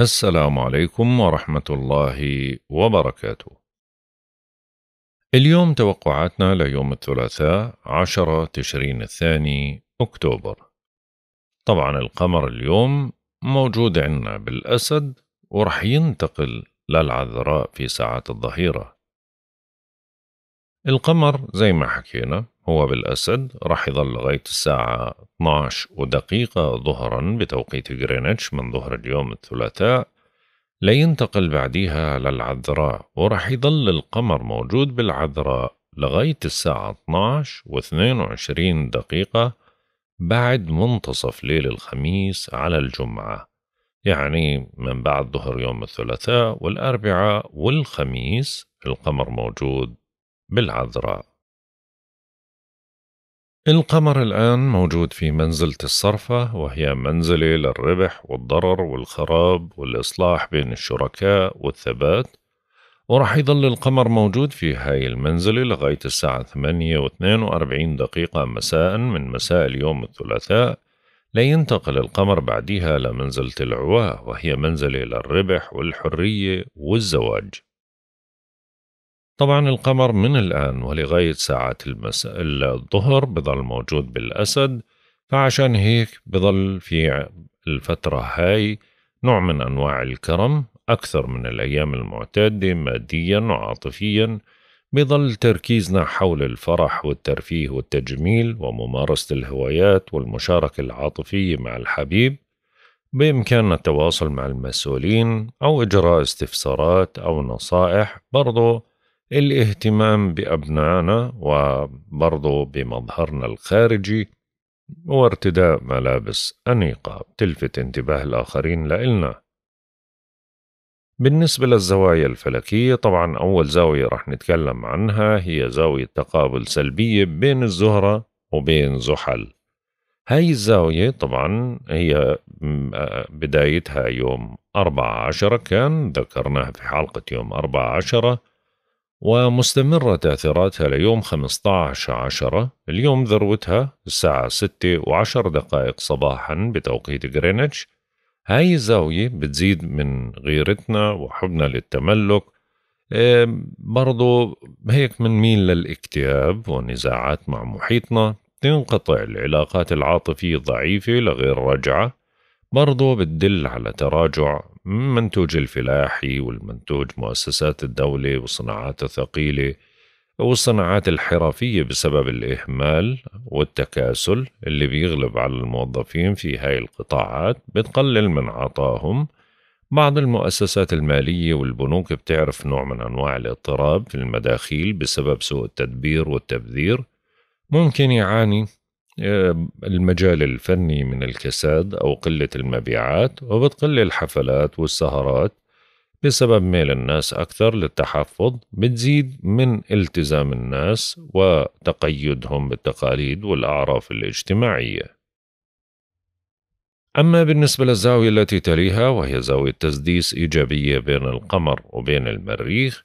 السلام عليكم ورحمة الله وبركاته. اليوم توقعاتنا ليوم الثلاثاء 10 تشرين الثاني أكتوبر. طبعا القمر اليوم موجود عندنا بالأسد ورح ينتقل للعذراء في ساعات الظهيرة. القمر زي ما حكينا هو بالأسد راح يظل لغاية الساعة 12 ودقيقة ظهرا بتوقيت غرينتش من ظهر اليوم الثلاثاء لينتقل بعديها للعذراء وراح يظل القمر موجود بالعذراء لغاية الساعة 12 و 22 دقيقة بعد منتصف ليل الخميس على الجمعة يعني من بعد ظهر يوم الثلاثاء والأربعاء والخميس القمر موجود بالعذراء القمر الآن موجود في منزلة الصرفة وهي منزلة للربح والضرر والخراب والإصلاح بين الشركاء والثبات ورح يظل القمر موجود في هاي المنزلة لغاية الساعة 8 و 42 دقيقة مساء من مساء اليوم الثلاثاء لينتقل القمر بعدها لمنزلة العواء وهي منزلة للربح والحرية والزواج طبعا القمر من الآن ولغاية ساعة المساء الظهر بظل موجود بالأسد فعشان هيك بظل في الفترة هاي نوع من أنواع الكرم أكثر من الأيام المعتادة ماديا وعاطفيا بظل تركيزنا حول الفرح والترفيه والتجميل وممارسة الهوايات والمشاركة العاطفية مع الحبيب بإمكاننا التواصل مع المسؤولين أو إجراء استفسارات أو نصائح برضو الاهتمام بأبنائنا وبرضو بمظهرنا الخارجي وارتداء ملابس أنيقة تلفت انتباه الآخرين لإلنا بالنسبة للزوايا الفلكية طبعا أول زاوية رح نتكلم عنها هي زاوية تقابل سلبية بين الزهرة وبين زحل هاي الزاوية طبعا هي بدايتها يوم 14 كان ذكرناها في حلقة يوم 14 ومستمرة تأثيراتها ليوم 15 عشرة اليوم ذروتها الساعة 6 وعشر دقائق صباحا بتوقيت غرينتش هاي الزاوية بتزيد من غيرتنا وحبنا للتملك برضو هيك ميل للاكتئاب والنزاعات مع محيطنا تنقطع العلاقات العاطفية الضعيفة لغير رجعة برضو بتدل على تراجع منتوج الفلاحي والمنتوج مؤسسات الدولة والصناعات الثقيلة والصناعات الحرفية بسبب الإهمال والتكاسل اللي بيغلب على الموظفين في هاي القطاعات بتقلل من عطاهم بعض المؤسسات المالية والبنوك بتعرف نوع من أنواع الاضطراب في المداخيل بسبب سوء التدبير والتبذير ممكن يعاني آه، المجال الفني من الكساد أو قلة المبيعات وبتقل الحفلات والسهرات بسبب ميل الناس أكثر للتحفظ بتزيد من التزام الناس وتقيدهم بالتقاليد والأعراف الاجتماعية أما بالنسبة للزاوية التي تليها وهي زاوية تسديس إيجابية بين القمر وبين المريخ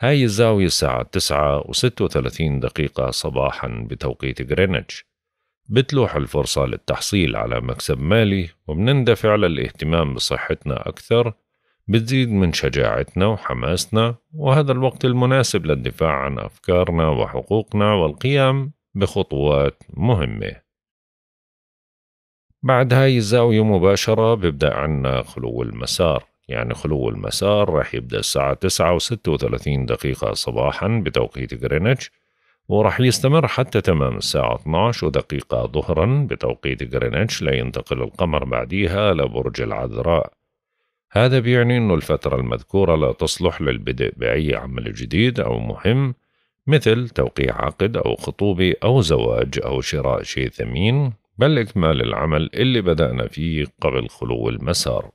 هاي الزاوية الساعة 9 و36 دقيقة صباحا بتوقيت غرينتش بتلوح الفرصة للتحصيل على مكسب مالي وبنندفع للاهتمام بصحتنا أكثر بتزيد من شجاعتنا وحماسنا وهذا الوقت المناسب للدفاع عن أفكارنا وحقوقنا والقيام بخطوات مهمة بعد هاي الزاوية مباشرة ببدأ عنا خلو المسار يعني خلو المسار رح يبدأ الساعة 9 و 36 دقيقة صباحا بتوقيت غرينتش وراح يستمر حتى تمام الساعة 12 دقيقة ظهرا بتوقيت غرينتش لينتقل القمر بعديها لبرج العذراء هذا بيعني أن الفترة المذكورة لا تصلح للبدء بأي عمل جديد أو مهم مثل توقيع عقد أو خطوبة أو زواج أو شراء شيء ثمين بل إكمال العمل اللي بدأنا فيه قبل خلو المسار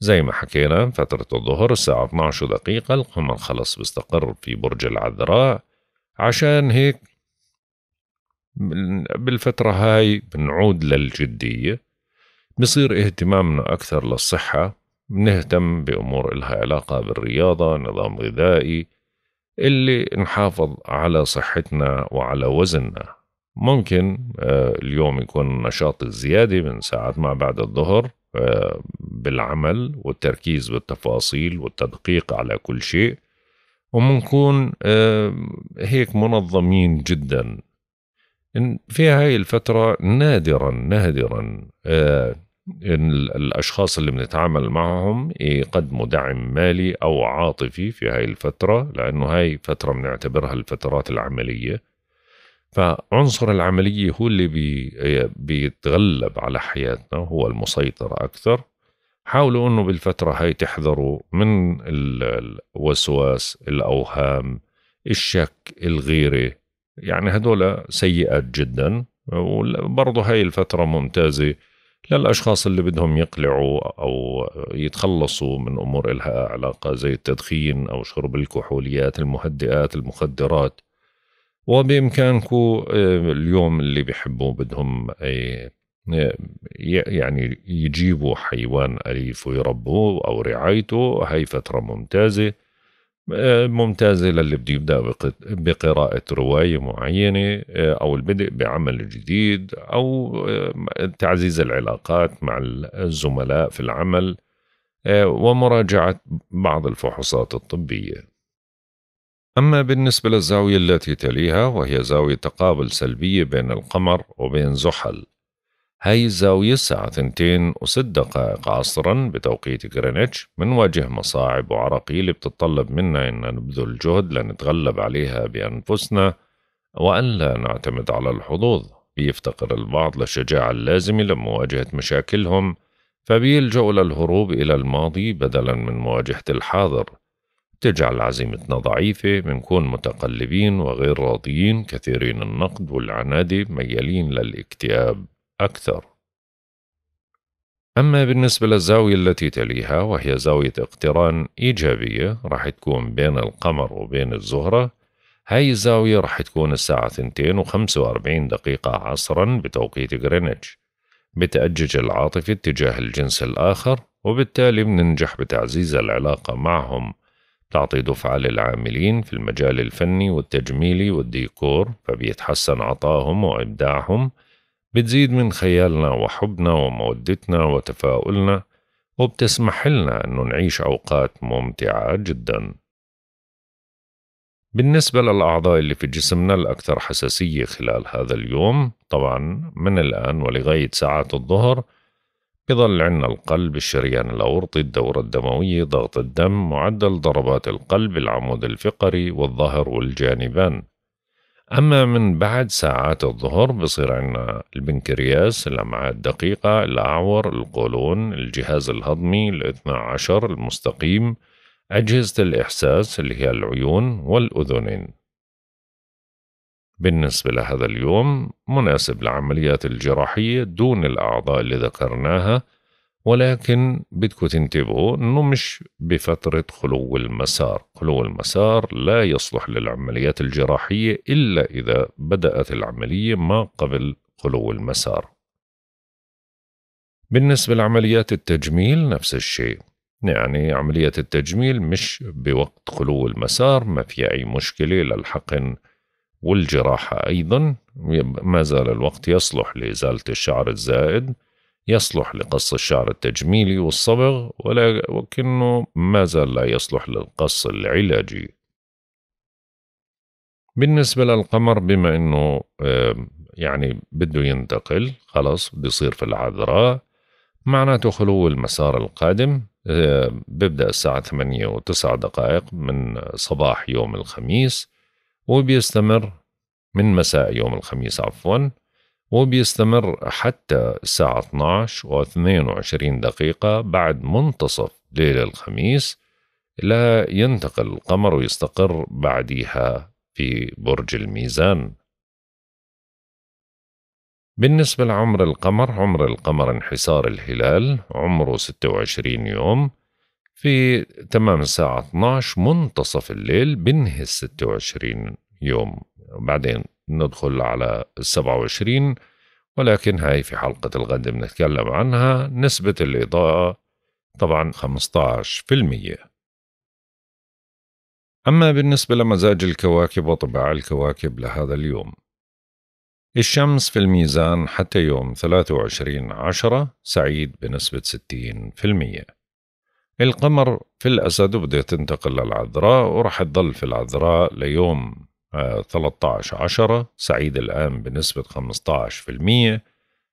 زي ما حكينا فترة الظهر الساعة 12 دقيقة القمر خلص بيستقر في برج العذراء عشان هيك بالفترة هاي بنعود للجدية بصير اهتمامنا أكثر للصحة بنهتم بأمور إلها علاقة بالرياضة نظام غذائي اللي نحافظ على صحتنا وعلى وزننا ممكن آه، اليوم يكون نشاط الزيادة من ساعات ما بعد الظهر بالعمل والتركيز بالتفاصيل والتدقيق على كل شيء ومنكون آه، هيك منظمين جدا في هاي الفترة نادرا نادرا آه، الأشخاص اللي بنتعامل معهم يقدموا دعم مالي أو عاطفي في هاي الفترة لأنه هاي فترة بنعتبرها الفترات العملية فعنصر العملية هو اللي بي بيتغلب على حياتنا هو المسيطر أكثر حاولوا أنه بالفترة هاي تحذروا من الوسواس الأوهام الشك الغيرة يعني هدول سيئات جدا وبرضه هاي الفترة ممتازة للأشخاص اللي بدهم يقلعوا أو يتخلصوا من أمور إلها علاقة زي التدخين أو شرب الكحوليات المهدئات المخدرات وبامكانكم آه، اليوم اللي بيحبوا بدهم آه، آه، يعني يجيبوا حيوان اليف ويربوه او رعايته هاي فتره ممتازه ممتازة للي بده يبدأ بقراءة رواية معينة أو البدء بعمل جديد أو تعزيز العلاقات مع الزملاء في العمل ومراجعة بعض الفحوصات الطبية أما بالنسبة للزاوية التي تليها وهي زاوية تقابل سلبية بين القمر وبين زحل هاي الزاوية الساعة ثنتين وست دقائق عصرا بتوقيت غرينتش منواجه مصاعب وعراقيل بتطلب بتتطلب منا أن نبذل جهد لنتغلب عليها بأنفسنا وأن لا نعتمد على الحظوظ بيفتقر البعض للشجاعة اللازمة لمواجهة مشاكلهم فبيلجأوا للهروب إلى الماضي بدلا من مواجهة الحاضر تجعل عزيمتنا ضعيفة منكون متقلبين وغير راضيين كثيرين النقد والعنادة ميالين للاكتئاب أكثر أما بالنسبة للزاوية التي تليها وهي زاوية اقتران إيجابية راح تكون بين القمر وبين الزهرة هاي الزاوية راح تكون الساعة 2 و45 دقيقة عصرا بتوقيت غرينتش بتأجج العاطفة تجاه الجنس الآخر وبالتالي بننجح بتعزيز العلاقة معهم تعطي دفعة للعاملين في المجال الفني والتجميلي والديكور فبيتحسن عطاهم وإبداعهم بتزيد من خيالنا وحبنا ومودتنا وتفاؤلنا وبتسمح لنا أنه نعيش أوقات ممتعة جدا بالنسبة للأعضاء اللي في جسمنا الأكثر حساسية خلال هذا اليوم طبعا من الآن ولغاية ساعات الظهر بظل عندنا القلب الشريان الأورطي الدورة الدموية ضغط الدم معدل ضربات القلب العمود الفقري والظهر والجانبان أما من بعد ساعات الظهر بصير عندنا البنكرياس الأمعاء الدقيقة الأعور القولون الجهاز الهضمي الاثنى عشر المستقيم أجهزة الإحساس اللي هي العيون والأذنين بالنسبة لهذا اليوم مناسب لعمليات الجراحية دون الأعضاء اللي ذكرناها ولكن بدكم تنتبهوا انه مش بفترة خلو المسار خلو المسار لا يصلح للعمليات الجراحية إلا إذا بدأت العملية ما قبل خلو المسار بالنسبة لعمليات التجميل نفس الشيء يعني عملية التجميل مش بوقت خلو المسار ما في أي مشكلة للحقن والجراحة أيضا ما زال الوقت يصلح لإزالة الشعر الزائد يصلح لقص الشعر التجميلي والصبغ ولكنه ما زال لا يصلح للقص العلاجي بالنسبة للقمر بما أنه يعني بده ينتقل خلص بده يصير في العذراء معناته خلو المسار القادم ببدأ الساعة 8 و دقائق من صباح يوم الخميس وبيستمر من مساء يوم الخميس عفوا وبيستمر حتى الساعة 12 و22 دقيقة بعد منتصف ليلة الخميس لا ينتقل القمر ويستقر بعدها في برج الميزان بالنسبة لعمر القمر عمر القمر انحسار الهلال عمره 26 يوم في تمام الساعة 12 منتصف الليل بنهي ال 26 يوم وبعدين ندخل على ال 27 ولكن هاي في حلقة الغد بنتكلم عنها نسبة الإضاءة طبعا 15% أما بالنسبة لمزاج الكواكب وطباع الكواكب لهذا اليوم الشمس في الميزان حتى يوم 23 عشرة سعيد بنسبة 60% القمر في الأسد وبدها تنتقل للعذراء وراح تضل في العذراء ليوم 13 آه، عشرة سعيد الآن بنسبة 15%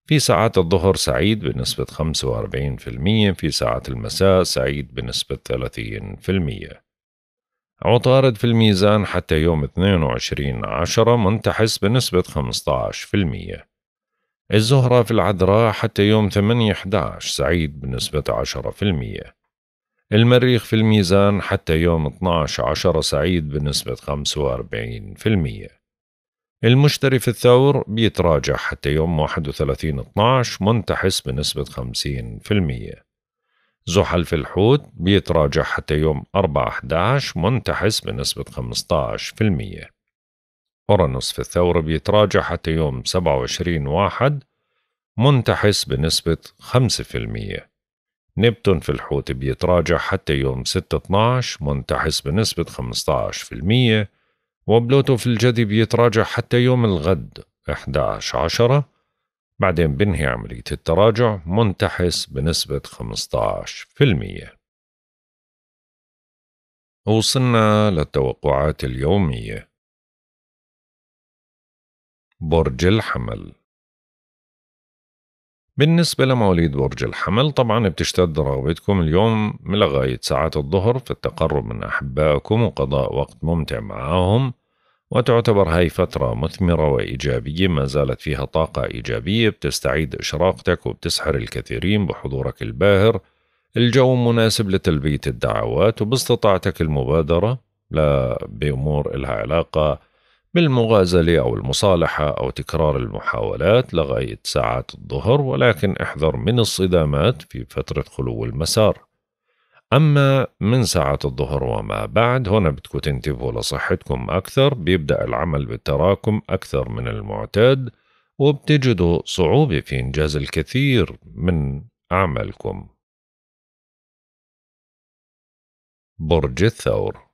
في ساعات الظهر سعيد بنسبة 45% في ساعات المساء سعيد بنسبة 30% عطارد في الميزان حتى يوم 22 عشرة منتحس بنسبة 15% الزهرة في العذراء حتى يوم 8 11 سعيد بنسبة 10% المريخ في الميزان حتى يوم 12 عشر سعيد بنسبة 45% المشتري في الثور بيتراجع حتى يوم 31 12 منتحس بنسبة 50% زحل في الحوت بيتراجع حتى يوم 4 11 منتحس بنسبة 15% أورانوس في الثور بيتراجع حتى يوم 27 واحد منتحس بنسبة 5% نبتون في الحوت بيتراجع حتى يوم 6/12 منتحس بنسبة 15% وبلوتو في الجدي بيتراجع حتى يوم الغد 11 10 بعدين بنهي عملية التراجع منتحس بنسبة 15% وصلنا للتوقعات اليومية برج الحمل بالنسبة لمواليد برج الحمل طبعا بتشتد رغبتكم اليوم لغاية ساعات الظهر في التقرب من أحبائكم وقضاء وقت ممتع معهم وتعتبر هاي فترة مثمرة وإيجابية ما زالت فيها طاقة إيجابية بتستعيد إشراقتك وبتسحر الكثيرين بحضورك الباهر الجو مناسب لتلبية الدعوات وباستطاعتك المبادرة لا بأمور إلها علاقة بالمغازلة أو المصالحة أو تكرار المحاولات لغاية ساعات الظهر ولكن احذر من الصدامات في فترة خلو المسار أما من ساعات الظهر وما بعد هنا بدكم تنتبهوا لصحتكم أكثر بيبدأ العمل بالتراكم أكثر من المعتاد وبتجدوا صعوبة في إنجاز الكثير من أعمالكم برج الثور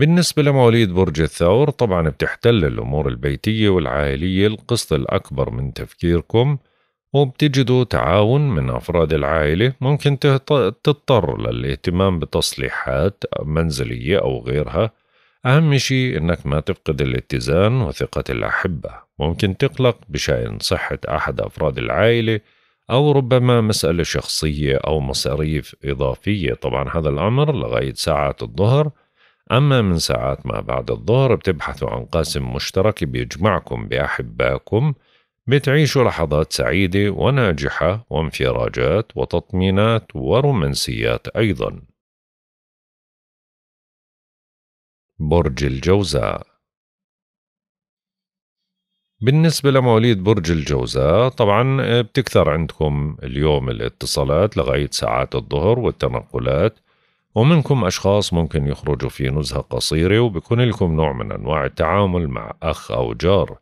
بالنسبة لمواليد برج الثور طبعا بتحتل الأمور البيتية والعائلية القسط الأكبر من تفكيركم وبتجدوا تعاون من أفراد العائلة ممكن تضطر للاهتمام بتصليحات منزلية أو غيرها أهم شيء إنك ما تفقد الاتزان وثقة الأحبة ممكن تقلق بشأن صحة أحد أفراد العائلة أو ربما مسألة شخصية أو مصاريف إضافية طبعا هذا الأمر لغاية ساعات الظهر أما من ساعات ما بعد الظهر بتبحثوا عن قاسم مشترك بيجمعكم بأحبائكم بتعيشوا لحظات سعيدة وناجحة وانفراجات وتطمينات ورومانسيات أيضا برج الجوزاء بالنسبة لمواليد برج الجوزاء طبعا بتكثر عندكم اليوم الاتصالات لغاية ساعات الظهر والتنقلات ومنكم أشخاص ممكن يخرجوا في نزهة قصيرة وبكون لكم نوع من أنواع التعامل مع أخ أو جار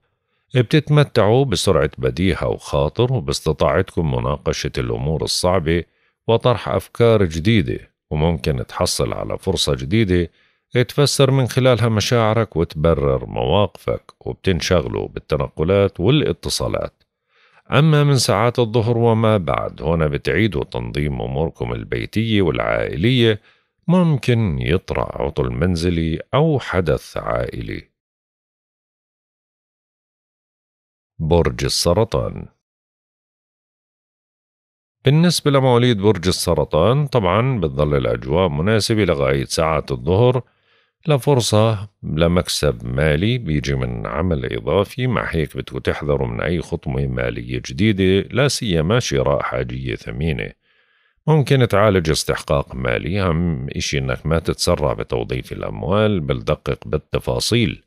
بتتمتعوا بسرعة بديهة وخاطر وباستطاعتكم مناقشة الأمور الصعبة وطرح أفكار جديدة وممكن تحصل على فرصة جديدة تفسر من خلالها مشاعرك وتبرر مواقفك وبتنشغلوا بالتنقلات والاتصالات أما من ساعات الظهر وما بعد هنا بتعيدوا تنظيم أموركم البيتية والعائلية ممكن يطرأ عطل منزلي أو حدث عائلي برج السرطان بالنسبة لمواليد برج السرطان طبعا بتظل الأجواء مناسبة لغاية ساعات الظهر لفرصة لمكسب مالي بيجي من عمل إضافي مع هيك بدكم تحذروا من أي خطوة مالية جديدة لا سيما شراء حاجية ثمينة ممكن تعالج استحقاق مالي أهم إشي إنك ما تتسرع بتوظيف الأموال بل دقق بالتفاصيل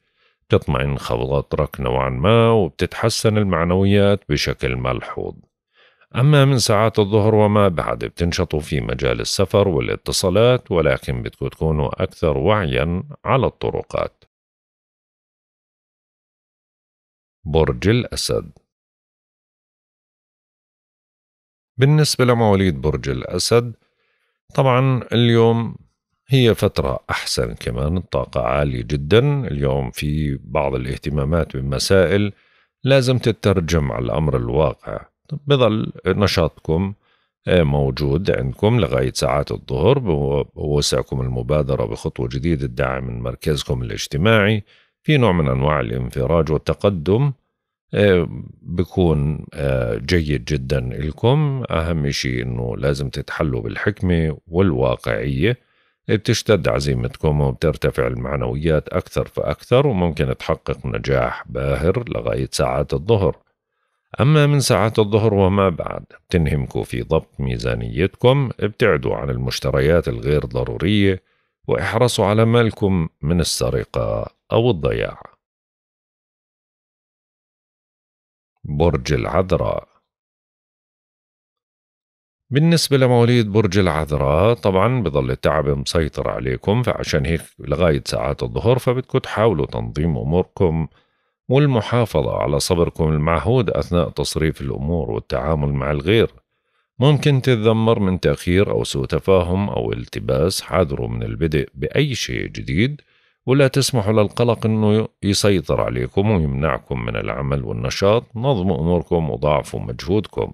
تطمئن خواطرك نوعا ما وبتتحسن المعنويات بشكل ملحوظ أما من ساعات الظهر وما بعد بتنشطوا في مجال السفر والاتصالات ولكن بدكم تكونوا أكثر وعيا على الطرقات برج الأسد بالنسبة لمواليد برج الأسد طبعا اليوم هي فترة أحسن كمان الطاقة عالية جدا اليوم في بعض الاهتمامات بمسائل لازم تترجم على الأمر الواقع بظل نشاطكم آه، موجود عندكم لغاية ساعات الظهر ووسعكم المبادرة بخطوة جديدة الدعم من مركزكم الاجتماعي في نوع من أنواع الانفراج والتقدم آه، بكون آه، جيد جدا لكم أهم شيء أنه لازم تتحلوا بالحكمة والواقعية بتشتد عزيمتكم وبترتفع المعنويات أكثر فأكثر وممكن تحقق نجاح باهر لغاية ساعات الظهر أما من ساعات الظهر وما بعد بتنهمكوا في ضبط ميزانيتكم ابتعدوا عن المشتريات الغير ضرورية واحرصوا على مالكم من السرقة أو الضياع برج العذراء بالنسبة لمواليد برج العذراء طبعا بضل التعب مسيطر عليكم فعشان هيك لغاية ساعات الظهر فبدكم تحاولوا تنظيم أموركم والمحافظة على صبركم المعهود أثناء تصريف الأمور والتعامل مع الغير ممكن تتذمر من تأخير أو سوء تفاهم أو التباس حاذروا من البدء بأي شيء جديد ولا تسمحوا للقلق أنه يسيطر عليكم ويمنعكم من العمل والنشاط نظموا أموركم وضاعفوا مجهودكم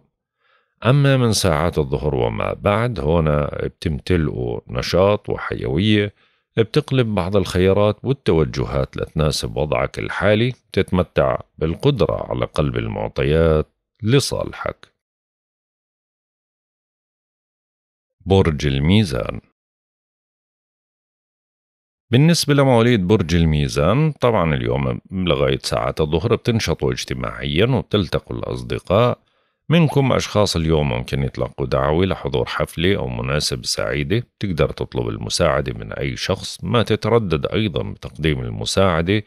أما من ساعات الظهر وما بعد هنا بتمتلئوا نشاط وحيوية بتقلب بعض الخيارات والتوجهات لتناسب وضعك الحالي تتمتع بالقدرة على قلب المعطيات لصالحك برج الميزان بالنسبة لمواليد برج الميزان طبعا اليوم لغاية ساعات الظهر بتنشطوا اجتماعيا وبتلتقوا الأصدقاء منكم أشخاص اليوم ممكن يتلقوا دعوة لحضور حفلة أو مناسبة سعيدة تقدر تطلب المساعدة من أي شخص ما تتردد أيضا بتقديم المساعدة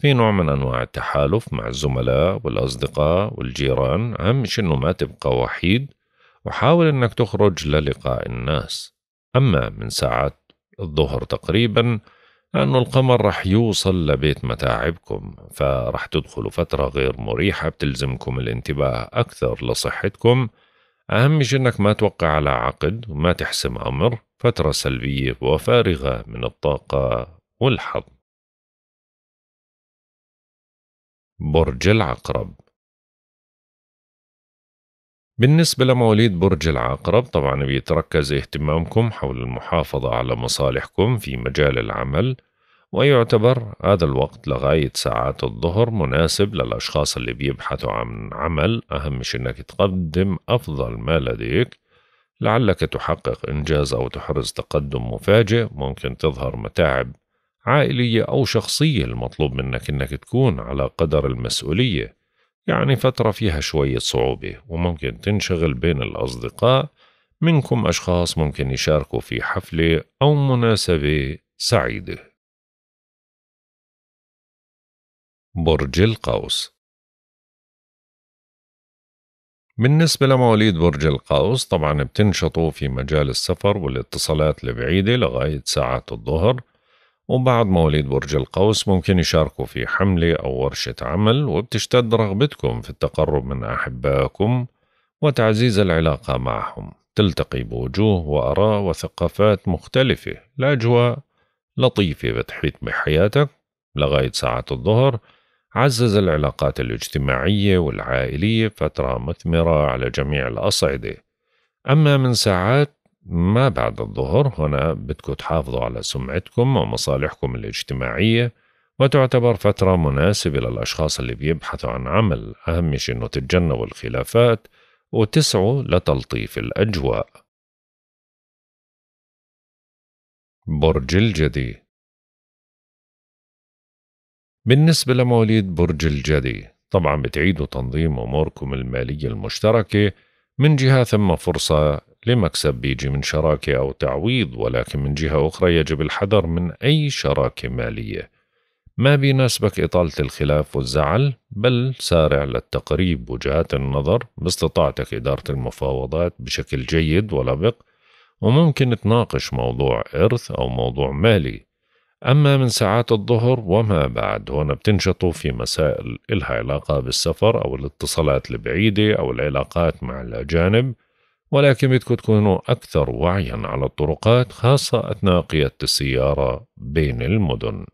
في نوع من أنواع التحالف مع الزملاء والأصدقاء والجيران أهم شيء إنه ما تبقى وحيد وحاول إنك تخرج للقاء الناس أما من ساعات الظهر تقريباً لأنه القمر رح يوصل لبيت متاعبكم فرح تدخلوا فترة غير مريحة بتلزمكم الانتباه أكثر لصحتكم أهم شيء إنك ما توقع على عقد وما تحسم أمر فترة سلبية وفارغة من الطاقة والحظ برج العقرب بالنسبة لمواليد برج العقرب طبعا بيتركز اهتمامكم حول المحافظة على مصالحكم في مجال العمل ويعتبر هذا الوقت لغاية ساعات الظهر مناسب للأشخاص اللي بيبحثوا عن عمل أهم شيء أنك تقدم أفضل ما لديك لعلك تحقق إنجاز أو تحرز تقدم مفاجئ ممكن تظهر متاعب عائلية أو شخصية المطلوب منك أنك تكون على قدر المسؤولية يعني فترة فيها شوية صعوبة وممكن تنشغل بين الأصدقاء منكم أشخاص ممكن يشاركوا في حفلة أو مناسبة سعيدة برج القوس بالنسبة لمواليد برج القوس طبعا بتنشطوا في مجال السفر والاتصالات البعيدة لغاية ساعات الظهر وبعض مواليد برج القوس ممكن يشاركوا في حملة أو ورشة عمل وبتشتد رغبتكم في التقرب من أحبائكم وتعزيز العلاقة معهم تلتقي بوجوه وآراء وثقافات مختلفة الأجواء لطيفة بتحيط بحياتك لغاية ساعة الظهر عزز العلاقات الاجتماعية والعائلية فترة مثمرة على جميع الأصعدة أما من ساعات ما بعد الظهر هنا بدكم تحافظوا على سمعتكم ومصالحكم الاجتماعية وتعتبر فترة مناسبة للأشخاص اللي بيبحثوا عن عمل أهم شيء أنه تتجنبوا الخلافات وتسعوا لتلطيف الأجواء برج الجدي بالنسبة لمواليد برج الجدي طبعا بتعيدوا تنظيم أموركم المالية المشتركة من جهة ثم فرصة لمكسب بيجي من شراكة أو تعويض ولكن من جهة أخرى يجب الحذر من أي شراكة مالية ما بيناسبك إطالة الخلاف والزعل بل سارع للتقريب وجهات النظر باستطاعتك إدارة المفاوضات بشكل جيد ولبق وممكن تناقش موضوع إرث أو موضوع مالي أما من ساعات الظهر وما بعد هنا بتنشطوا في مسائل إلها علاقة بالسفر أو الاتصالات البعيدة أو العلاقات مع الأجانب ولكن بدكم تكونوا أكثر وعيا على الطرقات خاصة أثناء قيادة السيارة بين المدن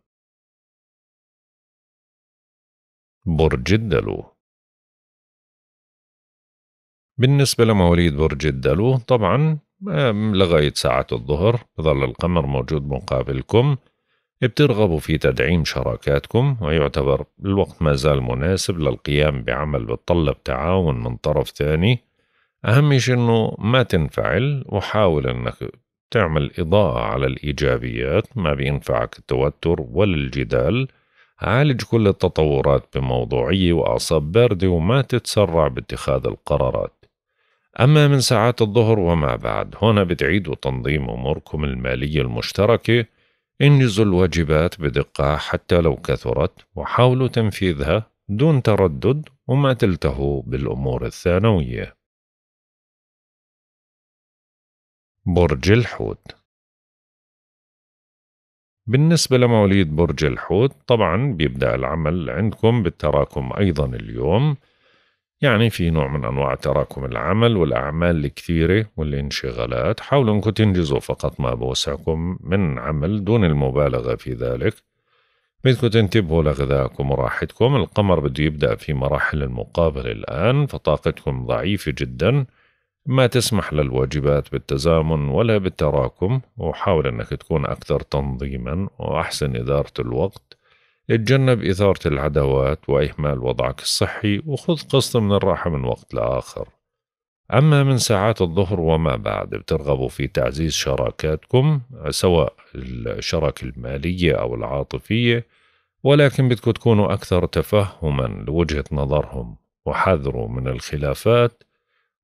برج الدلو بالنسبة لمواليد برج الدلو طبعا لغاية ساعة الظهر بظل القمر موجود مقابلكم بترغبوا في تدعيم شراكاتكم ويعتبر الوقت ما زال مناسب للقيام بعمل بتطلب تعاون من طرف ثاني أهم شيء إنه ما تنفعل وحاول إنك تعمل إضاءة على الإيجابيات ما بينفعك التوتر ولا الجدال عالج كل التطورات بموضوعية وأعصاب باردة وما تتسرع باتخاذ القرارات أما من ساعات الظهر وما بعد هنا بتعيدوا تنظيم أموركم المالية المشتركة انجزوا الواجبات بدقة حتى لو كثرت وحاولوا تنفيذها دون تردد وما تلتهوا بالأمور الثانوية برج الحوت بالنسبة لمواليد برج الحوت طبعا بيبدأ العمل عندكم بالتراكم أيضا اليوم يعني في نوع من أنواع تراكم العمل والأعمال الكثيرة والانشغالات حاولوا أنكم تنجزوا فقط ما بوسعكم من عمل دون المبالغة في ذلك بدكم تنتبهوا لغذائكم وراحتكم القمر بده يبدأ في مراحل المقابل الآن فطاقتكم ضعيفة جداً ما تسمح للواجبات بالتزامن ولا بالتراكم وحاول أنك تكون أكثر تنظيما وأحسن إدارة الوقت اتجنب إثارة العداوات وإهمال وضعك الصحي وخذ قسط من الراحة من وقت لآخر أما من ساعات الظهر وما بعد بترغبوا في تعزيز شراكاتكم سواء الشراكة المالية أو العاطفية ولكن بدكم تكونوا أكثر تفهما لوجهة نظرهم وحذروا من الخلافات